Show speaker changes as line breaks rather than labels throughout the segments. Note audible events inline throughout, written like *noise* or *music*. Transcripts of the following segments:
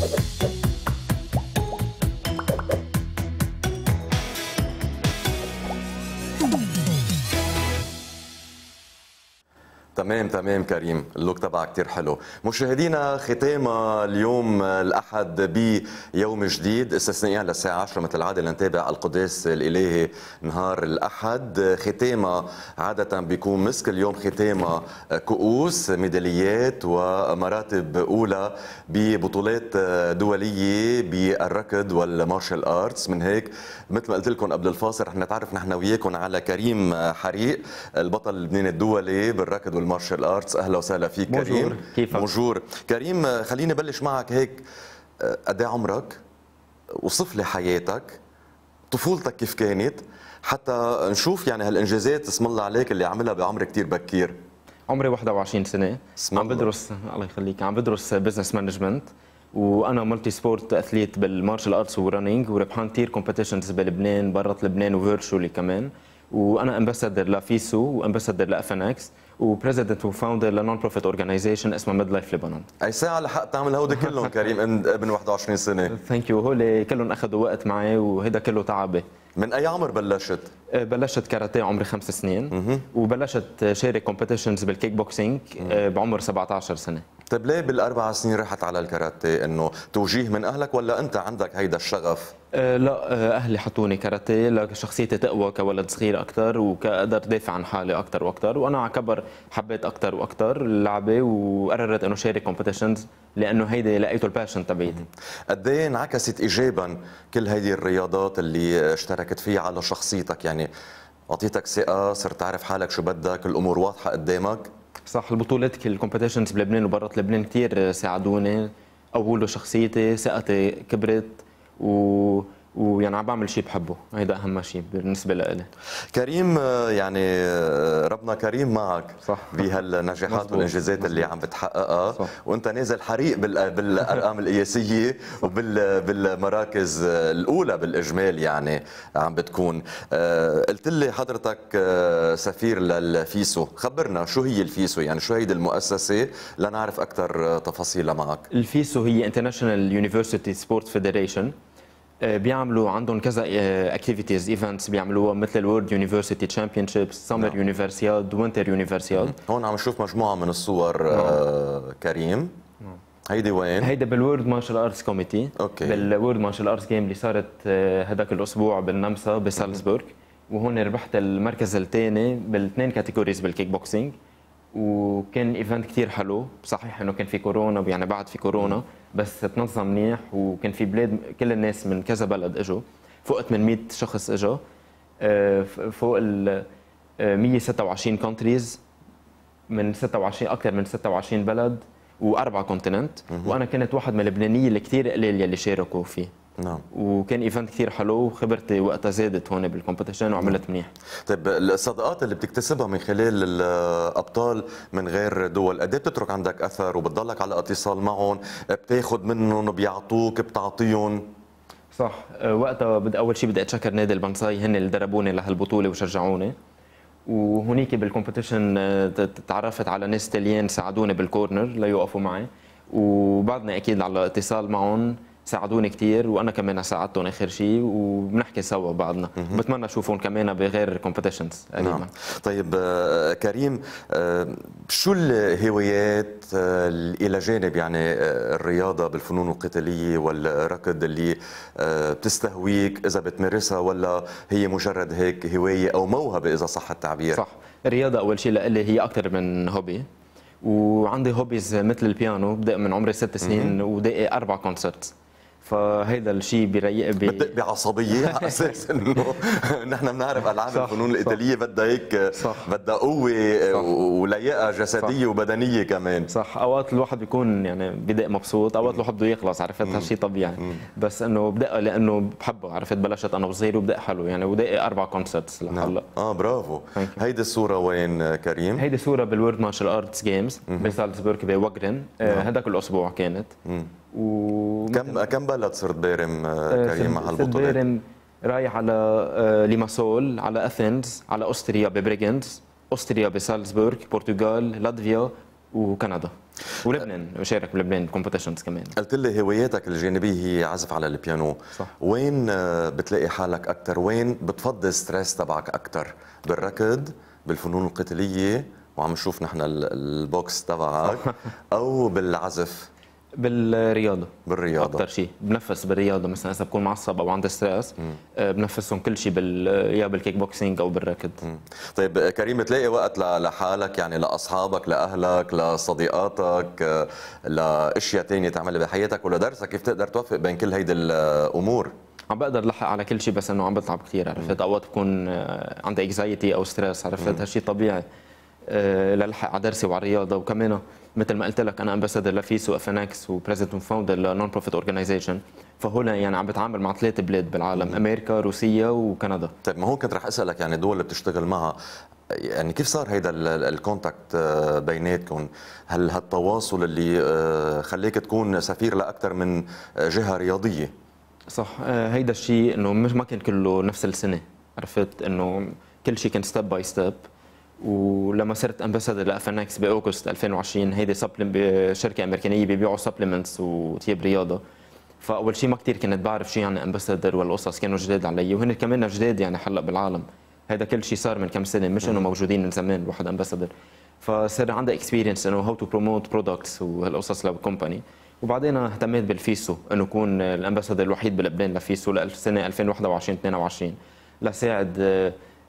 Bye-bye. تمام تمام كريم اللوك تبعك كتير حلو مشاهدينا ختام اليوم الأحد بيوم جديد استثنائيا للساعة 10 مثل العادة لنتابع القداس الإلهي نهار الأحد ختامة عادة بيكون مسك اليوم ختامة كؤوس ميداليات ومراتب أولى ببطولات دولية بالركض والمارشال آرتس من هيك مثل ما قلت لكم قبل الفاصل رح نتعرف نحن وياكم على كريم حريق البطل اللبناني الدولي بالركض والمارشال مارشال ارتس اهلا وسهلا فيك بونجور. كريم كيفك بونجور كريم خليني بلش معك هيك أه، قد إيه عمرك وصف لي حياتك طفولتك كيف
كانت حتى نشوف يعني هالانجازات اسم الله عليك اللي عملها بعمر كثير بكير عمري 21 سنه عم بدرس الله يخليك عم بدرس بزنس مانجمنت وانا ملتي سبورت اثليت بالمارشال ارتس ورننج وربحان كثير كومبيتيشنز بلبنان برا لبنان وفيرتشولي كمان وانا امباسادر لفيسو وامباسادر لاف ان اكس وبريزيدنت وفاوندر لنون بروفيت اورجانيزيشن اسمها ميد لايف لبنان اي ساعه لحق تعمل هودي كلهم *laughs* كريم ابن 21 سنه ثانك يو هول كلهم اخذوا وقت معي وهيدا كله تعبي من اي عمر بلشت؟ أه، بلشت كاراتيه عمري خمس سنين وبلشت شارك كومبيتيشنز بالكيك بوكسينج بعمر 17 سنه
طيب ليه بالاربع سنين رحت على الكاراتيه انه توجيه من اهلك ولا انت عندك هيدا الشغف
أه لا أه، اهلي حطوني كاراتيه لشخصيتي تقوى كولد صغير اكثر وكقدر دافع عن حالي اكثر واكثر وانا على كبر حبيت اكثر واكثر اللعبه وقررت انه شارك كومبيتيشنز لانه هيدي لقيته الباشن تبعيتي قد ايه انعكست ايجابا كل هيدي الرياضات اللي اشتركت فيها
على شخصيتك يعني اعطيتك ثقه صرت تعرف حالك شو بدك الامور واضحه قدامك
صح البطولات الكومبيتيشنز بلبنان وبرات لبنان كثير آه، ساعدوني اولوا شخصيتي ثقتي كبرت و ويعني عم بعمل شيء بحبه هيدا اهم شيء بالنسبه لإلي كريم آه، يعني آه، ربنا كريم معك صح
بهالنجاحات والانجازات اللي عم بتحققها صح. وانت نازل حريق بالارقام القياسيه وبالمراكز آه، الاولى بالاجمال يعني عم بتكون قلت لي حضرتك سفير للفيسو خبرنا شو هي الفيسو يعني شو هيدي المؤسسه لنعرف اكثر تفاصيلها معك
الفيسو هي انترناشونال يونيفرسيتي سبورت فيدريشن بيعملوا عندهم كذا اكتيفيتيز ايفنتس بيعملوها مثل الورد يونيفرسيتي تشامبيون شيبس سمر يونيفرسياد وينتر يونيفرسياد هون عم نشوف مجموعه من الصور آه نعم. كريم نعم. هيدي وين؟ هيدي بالورد مارشال ارتس كوميتي اوكي بالورد مارشال ارتس جيم اللي صارت هذاك آه, الاسبوع بالنمسا بسالزبورغ وهون ربحت المركز الثاني بالاثنين كاتيجوريز بالكيك بوكسينج وكان ايفنت كثير حلو صحيح انه كان في كورونا يعني بعد في كورونا مم. بس تنظم منيح وكان في بلاد كل الناس من كذا بلد اجوا فوق 800 شخص اجوا آه، فوق ال 126 آه، كونتريز من 26 اكثر من 26 بلد واربع كونتيننت وانا كنت واحد من اللبنانيين اللي كثير قليل يلي شاركوا فيه نعم وكان ايفنت كثير حلو وخبرتي وقتها زادت هون بالكومبيتيشن وعملت منيح طيب الصداقات اللي بتكتسبها من خلال الابطال
من غير دول قد إيه بتترك عندك اثر وبتضلك على اتصال معهم بتاخذ منهم
بيعطوك بتعطيهم صح وقتها بدي اول شيء بدي اتشكر نادي البنساي هن اللي دربوني لهالبطوله وشجعوني وهنيك بالكومبيتيشن آه، تعرفت على ناس تاليين ساعدوني بالكورنر ليوقفوا معي وبعدنا اكيد على اتصال معهم ساعدوني كثير وانا كمان ساعدتهم اخر شيء وبنحكي سوا بعضنا بتمنى اشوفهم كمان بغير كومبيتيشنز نعم
طيب آه، كريم آه، شو الهوايات آه، الى جانب يعني الرياضه بالفنون القتاليه والركض اللي بتستهويك اذا بتمارسها ولا هي
مجرد هيك هوايه او موهبه اذا صح التعبير صح الرياضه اول شيء لإلي هي اكثر من هوبي وعندي هوبيز مثل البيانو بدأ من عمري ست سنين ودقي اربع كونسرت فهيدا الشيء بيريق بي... بعصبيه على *laughs* اساس انه
نحن بنعرف العاب الفنون الايطاليه بدها هيك بدها قوه ولياقه
جسديه صح. وبدنيه كمان صح اوقات الواحد بيكون يعني بدق مبسوط اوقات الواحد بده يخلص عرفت هالشيء طبيعي مم. بس انه بدق لانه بحبه عرفت بلشت انا وصغير وبدق حلو يعني ودق اربع كونسرتس لهلا نعم. اه برافو هيدي الصوره وين كريم؟ هيدي صوره بالورد مارشال ارتس جيمز بسالزبورغ بوجرن هذاك الاسبوع كانت و كم كم بلد صرت بارم آه، آه، كريم مع هالبطولة؟ بارم رايح على آه، ليماسول على اثينز على استريا ببريغنز استريا بسالزبورغ برتغال لاتفيا وكندا ولبنان وشارك بلبنان كومبيتيشنز كمان قلت لي هواياتك
الجانبيه هي عزف على البيانو صح. وين بتلاقي حالك اكثر وين بتفضي الستريس تبعك اكثر بالركض بالفنون القتاليه وعم نشوف نحن
البوكس تبعك *laughs* او بالعزف بالرياضه بالرياضه اكثر شيء بنفس بالرياضه مثلا اذا بكون معصب او عندي ستريس آه، بنفسهم كل شيء بال يا بالكيك بوكسينج او بالركض
طيب كريم تلاقي وقت لحالك يعني لاصحابك لاهلك لصديقاتك آه، لاشياء ثانيه تعملها بحياتك ولدرسك
كيف تقدر توفق بين كل هيدي الامور عم بقدر لحق على كل شيء بس انه عم بتعب كثير عرفت اوقات بكون آه، عندي اكزايتي او ستريس عرفت هالشيء طبيعي آه، للحق على درسي وعلى الرياضه وكمان مثل ما قلت لك انا امباسادر لفيس وافناكس وبريزيدنت وفاوندر لنون بروفيت اورجنايزيشن فهنا يعني عم بتعامل مع ثلاث بلاد بالعالم امريكا روسيا وكندا طيب ما هو كنت رح اسالك يعني الدول اللي بتشتغل معها يعني كيف صار هيدا الكونتاكت آه،
بيناتكم هل هالتواصل اللي آه، خليك تكون سفير لاكثر من
جهه رياضيه صح هيدا الشيء انه ما كان كله نفس السنه عرفت انه كل شيء كان ستيب باي ستيب ولما صرت امباسادر لافنكس باوغست 2020 هيدي شركه امريكانيه بيبيعوا سبلمنتس وتياب رياضه فاول شيء ما كثير كنت بعرف شو يعني امباسادر والقصص كانوا جداد علي وهن كمان جداد يعني هلا بالعالم هذا كل شيء صار من كم سنه مش انه موجودين من زمان الواحد امباسادر فصار عندي اكسبيرينس انه هاو تو بروموت برودكتس وهالقصص للكومباني وبعدين اهتميت بالفيسو انه اكون الامباسادر الوحيد بلبنان لفيسو لسنه 2021 22 لساعد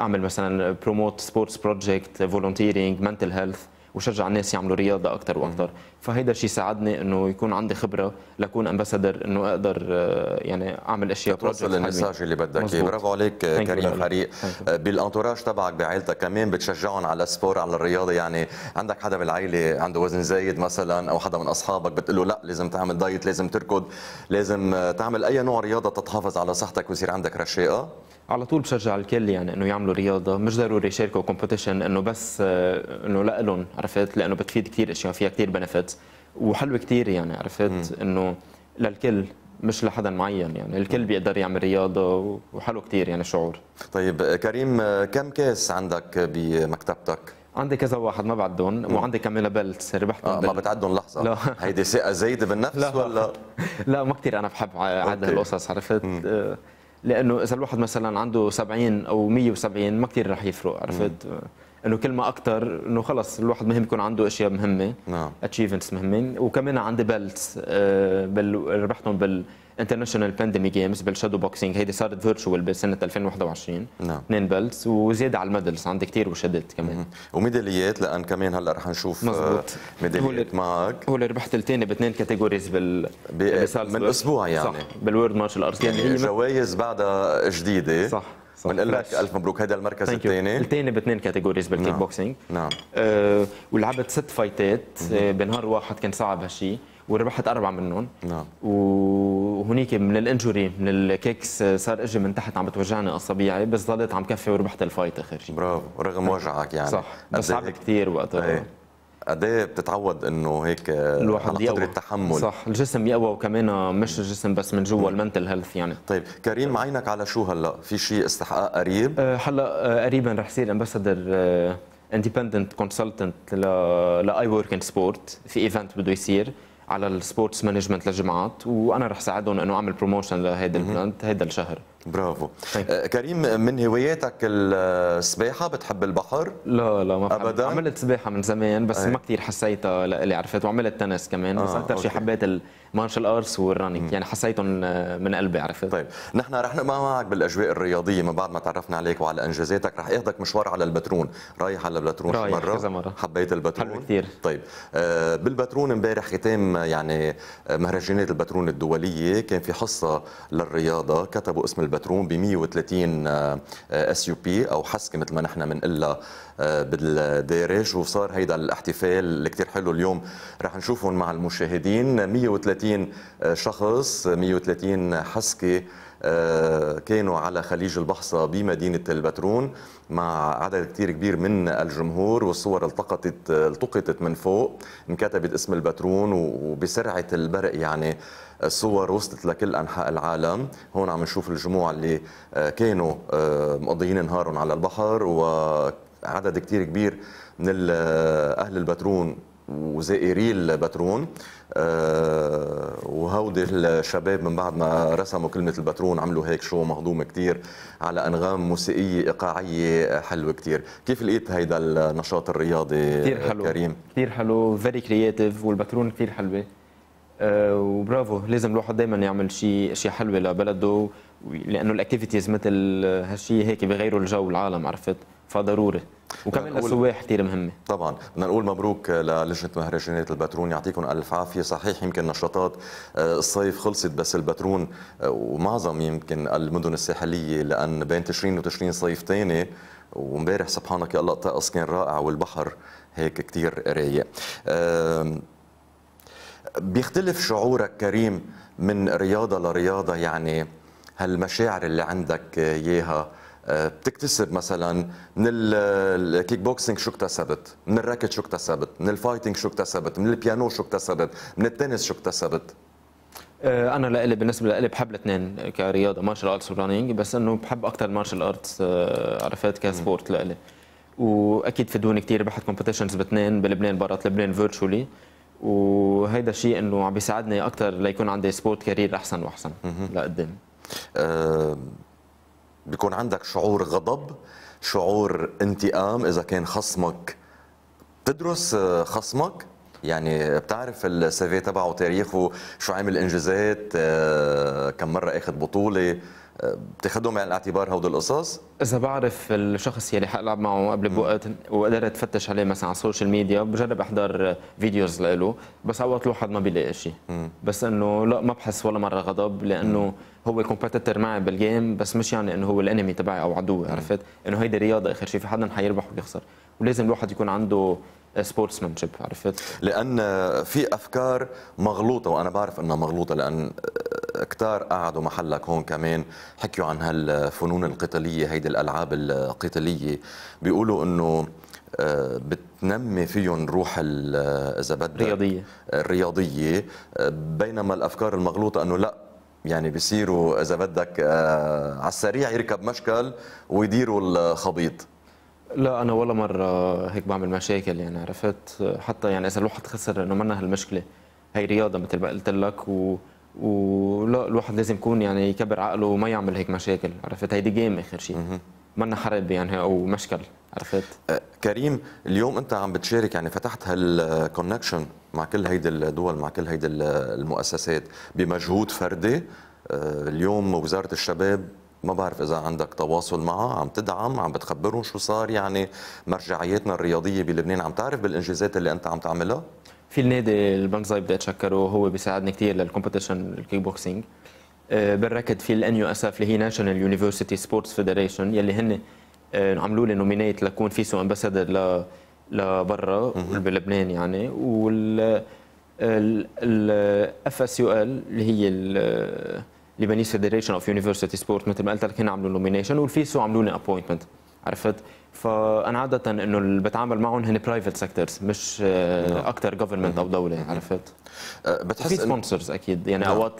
اعمل مثلا بروموت سبورتس بروجكت فولونتيرينج منتل هيلث وشجع الناس يعملوا رياضه اكثر واكثر فهيدا الشيء ساعدني انه يكون عندي خبره لاكون امباسادر انه اقدر آه، يعني اعمل اشياء توصل المساج اللي بدك اياه برافو عليك كريم الحريق
آه، بالانتوراج تبعك بعائلتك كمان بتشجعهم على السبور على الرياضه يعني عندك حدا بالعائله عنده وزن زايد مثلا او حدا من اصحابك بتقول له لا لازم تعمل دايت لازم تركض لازم آه، تعمل اي نوع رياضه تتحافظ على صحتك ويصير عندك رشاقه
على طول بشجع الكل يعني انه يعملوا رياضه مش ضروري يشاركوا كومبيتيشن انه بس آه، انه لهم عرفت لانه بتفيد كثير اشياء فيها كثير بنفيتس وحلوه كثير يعني عرفت انه للكل مش لحدا معين يعني الكل بيقدر يعمل رياضه وحلو كثير يعني الشعور طيب كريم كم كاس عندك بمكتبتك عندي كذا واحد ما بعدهم وعندي كمان بلت ربحتهم آه ما بتعدهم لحظه لا. *laughs* هيدي ثقه زايده بالنفس لا. ولا *laughs* لا ما كثير انا بحب عد هالقصص عرفت مم. آه، لانه اذا الواحد مثلا عنده 70 او 170 ما كثير رح يفرق عرفت؟ مم. انه كل ما اكثر انه خلص الواحد مهم يكون عنده اشياء مهمه نعم اتشيفمنتس مهمين وكمان عندي آه، بيلتس ربحتهم بال انترناشونال بانديمي جيمز بالشادو بوكسينج هيدي صارت فيرتشوال بسنه 2021 نعم اثنين بيلتس وزياده على الميدلز عندي كثير وشدت كمان وميداليات لان كمان هلا رح نشوف آه، مزبوط. ميداليات معك هو اللي ربحت الثاني باثنين كاتيجوريز بال من اسبوع يعني صح بالورد مارشال ارتس يعني, يعني جوائز بعدها جديده صح بنقول لك الف مبروك هذا المركز الثاني الثاني باثنين كاتيجوريز بالكيك نعم. بوكسينج نعم آه ولعبت ست فايتات آه بنهار واحد كان صعب هالشيء وربحت اربعه منهم نعم وهنيك من الانجوري من الكيكس آه، صار اجي من تحت عم بتوجعني اصابيعي بس ضليت عم كفي وربحت الفايت اخر شيء برافو رغم وجعك يعني صح بس صعب كثير وقتها إيه. قد إيه بتتعود انه هيك آه، الواحد على قدر التحمل صح الجسم يقوى وكمان مش الجسم بس من جوا المنتل هيلث يعني طيب كريم عينك على شو هلا في شيء استحقاق قريب آه، هلا آه، قريبا رح يصير امباسادر اندبندنت كونسلتنت لاي ورك ان سبورت في ايفنت بده يصير على السبورتس مانجمنت للجامعات وانا رح ساعدهم انه اعمل بروموشن لهيدا البراند هيدا الشهر برافو طيب. آه، كريم من هواياتك السباحه بتحب البحر لا لا ما ابدا عملت سباحه من زمان بس أي. ما كثير حسيتها لإلي عرفت وعملت تنس كمان آه بس اكثر شيء حبيت المارشال ارتس والرننج يعني حسيتهم آه، من قلبي عرفت طيب نحن رح نبقى معك بالاجواء الرياضيه من بعد ما تعرفنا
عليك وعلى انجازاتك رح اخذك مشوار على البترون رايح على البترون رايح مره كذا مره حبيت البترون حلو كثير طيب آه، بالبترون امبارح ختام يعني مهرجانات البترون الدوليه كان في حصه للرياضه كتبوا اسم البترون ب 130 اس يو بي او حسكه مثل ما نحن بنقلها آه، بالدارج وصار هيدا الاحتفال اللي كثير حلو اليوم رح نشوفهم مع المشاهدين 130 آه، شخص 130 حسكه آه، كانوا على خليج البحصة بمدينة البترون مع عدد كتير كبير من الجمهور والصور التقطت التقطت من فوق انكتبت اسم البترون وبسرعة البرق يعني الصور وصلت لكل انحاء العالم هون عم نشوف الجموع اللي آه، كانوا آه، مقضيين نهارهم على البحر وعدد كتير كبير من اهل البترون وزائري البترون آه، وهودي الشباب من بعد ما رسموا كلمة البترون عملوا هيك شو مهضومة كثير على أنغام موسيقية إيقاعية حلوة كثير، كيف لقيت هيدا النشاط الرياضي كتير حلو كريم؟
كثير حلو فيري كرييتيف والبترون كثير حلوة آه، وبرافو لازم الواحد دائما يعمل شيء شيء حلو لبلده لانه الاكتيفيتيز مثل هالشيء هيك بغيروا الجو العالم عرفت فضروري وكمان السواح كثير مهمه طبعا بدنا نقول مبروك
للجنه مهرجانات البترون يعطيكم الف عافيه صحيح يمكن نشاطات آه، الصيف خلصت بس البترون آه، ومعظم يمكن المدن الساحليه لان بين تشرين وتشرين صيف ثاني ومبارح سبحانك يا الله الطقس كان رائع والبحر هيك كثير رايق بيختلف شعورك كريم من رياضه لرياضه يعني هالمشاعر اللي عندك آه، اياها بتكتسب مثلا من الكيك بوكسينج شو اكتسبت من الراكت شو اكتسبت من الفايتنج شو اكتسبت من البيانو شو اكتسبت من التنس شو اكتسبت
آه، انا لإلي بالنسبه لإلي بحب الاثنين كرياضه مارشال ارتس ورانينج بس انه بحب اكثر مارشال ارتس عرفت كسبورت لإلي واكيد فدوني كثير بحط كومبيتيشنز باثنين بلبنان برات لبنان فيرتشولي وهيدا الشيء انه عم بيساعدني اكثر ليكون عندي سبورت كارير احسن واحسن لقدام آه، بيكون عندك شعور
غضب شعور انتقام اذا كان خصمك بتدرس آه، خصمك يعني بتعرف السيفي تبعه تاريخه شو عامل انجازات
آه، كم مره اخذ بطوله بتاخذهم بعين يعني الاعتبار هودي القصص؟ اذا بعرف الشخص يلي حلعب معه قبل بوقت وقدرت فتش عليه مثلا على السوشيال ميديا بجرب احضر فيديوز له بس اوقات الواحد ما بيلاقي شيء بس انه لا ما بحس ولا مره غضب لانه هو كومبيتيتور معي بالجيم بس مش يعني انه هو الانمي تبعي او عدوي عرفت؟ انه هيدي رياضه اخر شيء في حدا حيربح ويخسر ولازم الواحد يكون عنده شيب عرفت؟ لان في افكار مغلوطه وانا بعرف انها مغلوطه لان
كتار قعدوا محلك هون كمان حكيوا عن هالفنون القتاليه هيدي الالعاب القتاليه بيقولوا انه آه، بتنمي فيهم روح آه، اذا بدك الرياضيه الرياضيه آه، بينما الافكار المغلوطه انه لا يعني بيصيروا اذا بدك على السريع يركب مشكل ويديروا الخبيط
لا انا ولا مره هيك بعمل مشاكل يعني عرفت حتى يعني اذا الواحد خسر انه منها هالمشكله هي رياضه مثل ما قلت لك و ولا الواحد لازم يكون يعني يكبر عقله وما يعمل هيك مشاكل عرفت هيدي جيم اخر شيء منا حرب يعني او مشكل عرفت أه، كريم اليوم انت عم بتشارك يعني فتحت
هالكونكشن مع كل هيدي الدول مع كل هيدي المؤسسات بمجهود فردي أه، اليوم وزاره الشباب ما بعرف اذا عندك تواصل معها عم تدعم عم بتخبرهم شو صار يعني مرجعياتنا الرياضيه بلبنان عم تعرف بالانجازات اللي انت
عم تعملها في النادي البنزاي بدي اتشكره هو بيساعدني كثير للكومبيتيشن الكيك بوكسينج بالركض في الان يو اس اف اللي هي ناشونال يونيفرسيتي سبورتس فيدريشن يلي هن آه، عملوا لي نومينيت لكون فيسو امباسادر لبرا بلبنان يعني وال الاف اس يو ال اللي هي اللبنانيز فيدريشن اوف يونيفرسيتي سبورت مثل ما قلت لك هن عملوا نومينيشن والفيسو عملوا لي ابوينتمنت عرفت فانا عاده انه اللي بتعامل معهم هن برايفت سيكتورز مش آه، نعم. اكثر جفرمنت او دوله عرفت أه، بتحس في سبونسرز اكيد يعني نعم. اوقات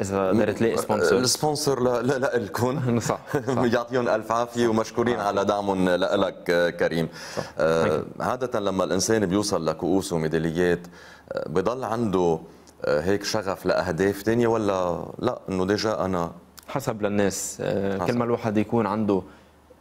اذا قدرت تلاقي سبونسر أه،
السبونسر لا لا, لا لكم *laughs* صح, صح. *laughs*
يعطيهم الف عافيه
ومشكورين نعم. على دعمهم لك كريم صح. آه عاده لما الانسان بيوصل لكؤوس وميداليات بضل عنده هيك شغف لاهداف ثانيه ولا
لا انه ديجا انا حسب للناس حسب. كل ما الواحد يكون عنده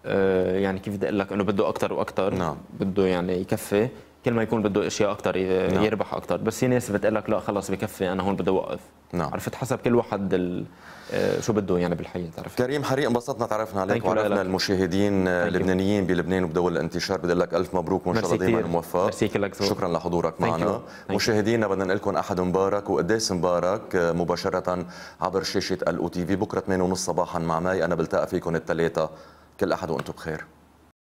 آه، يعني كيف بدي اقول لك انه بده اكثر واكثر نعم. بده يعني يكفي كل ما يكون بده اشياء اكثر نعم. يربح اكثر بس في ناس بتقول لك لا خلص بكفي انا هون بدي اوقف نعم. عرفت حسب كل واحد ال... آه، شو بده يعني بالحياه تعرف كريم حريق انبسطنا
تعرفنا عليك وعرفنا
المشاهدين
آه، اللبنانيين بلبنان وبدول الانتشار بدي لك الف مبروك وان شاء الله دائما موفق شكرا لحضورك معنا مشاهدينا بدنا نقول لكم احد مبارك وقداس مبارك مباشره عبر شاشه الاو تي في بكره 8:30 صباحا مع ماي انا بلتقى فيكم الثلاثه كل أحد وأنتم بخير